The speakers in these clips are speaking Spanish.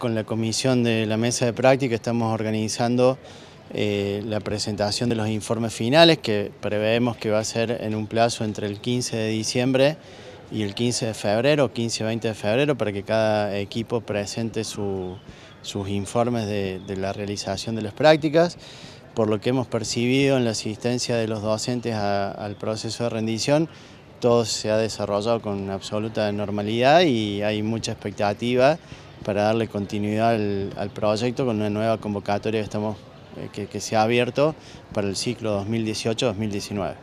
Con la comisión de la mesa de práctica estamos organizando eh, la presentación de los informes finales que preveemos que va a ser en un plazo entre el 15 de diciembre y el 15 de febrero, 15-20 de febrero, para que cada equipo presente sus informes de, la realización de las prácticas. Por lo que hemos percibido en la asistencia de los docentes al proceso de rendición, todo se ha desarrollado con absoluta normalidad y hay mucha expectativa para darle continuidad al, proyecto con una nueva convocatoria que, estamos, eh, que, se ha abierto para el ciclo 2018-2019.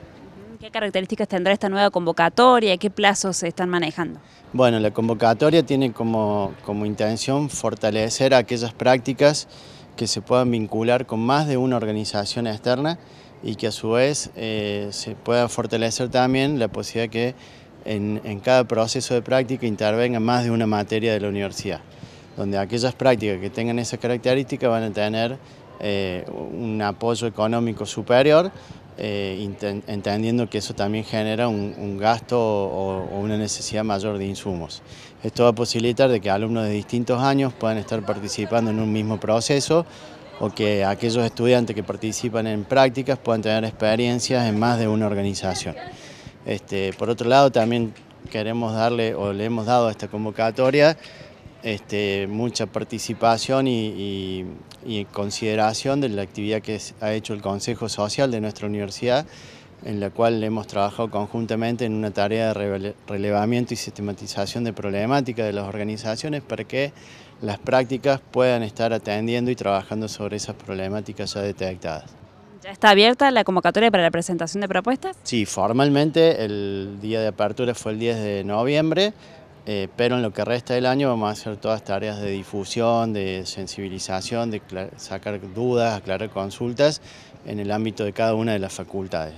¿Qué características tendrá esta nueva convocatoria? y ¿Qué plazos se están manejando? Bueno, la convocatoria tiene como intención fortalecer aquellas prácticas que se puedan vincular con más de una organización externa y que a su vez eh, se pueda fortalecer también la posibilidad que en, cada proceso de práctica intervenga más de una materia de la universidad, donde aquellas prácticas que tengan esa característica van a tener eh, un apoyo económico superior, eh, entendiendo que eso también genera un, gasto o, o, una necesidad mayor de insumos. Esto va a posibilitar de que alumnos de distintos años puedan estar participando en un mismo proceso o que aquellos estudiantes que participan en prácticas puedan tener experiencias en más de una organización. Este, por otro lado, también queremos darle o le hemos dado a esta convocatoria este, mucha participación y, consideración de la actividad que ha hecho el Consejo Social de nuestra universidad en la cual hemos trabajado conjuntamente en una tarea de relevamiento y sistematización de problemática de las organizaciones para que las prácticas puedan estar atendiendo y trabajando sobre esas problemáticas ya detectadas. ¿Ya está abierta la convocatoria para la presentación de propuestas? Sí, formalmente el día de apertura fue el 10 de noviembre, eh, pero en lo que resta del año vamos a hacer todas tareas de difusión, de sensibilización, de sacar dudas, aclarar consultas en el ámbito de cada una de las facultades.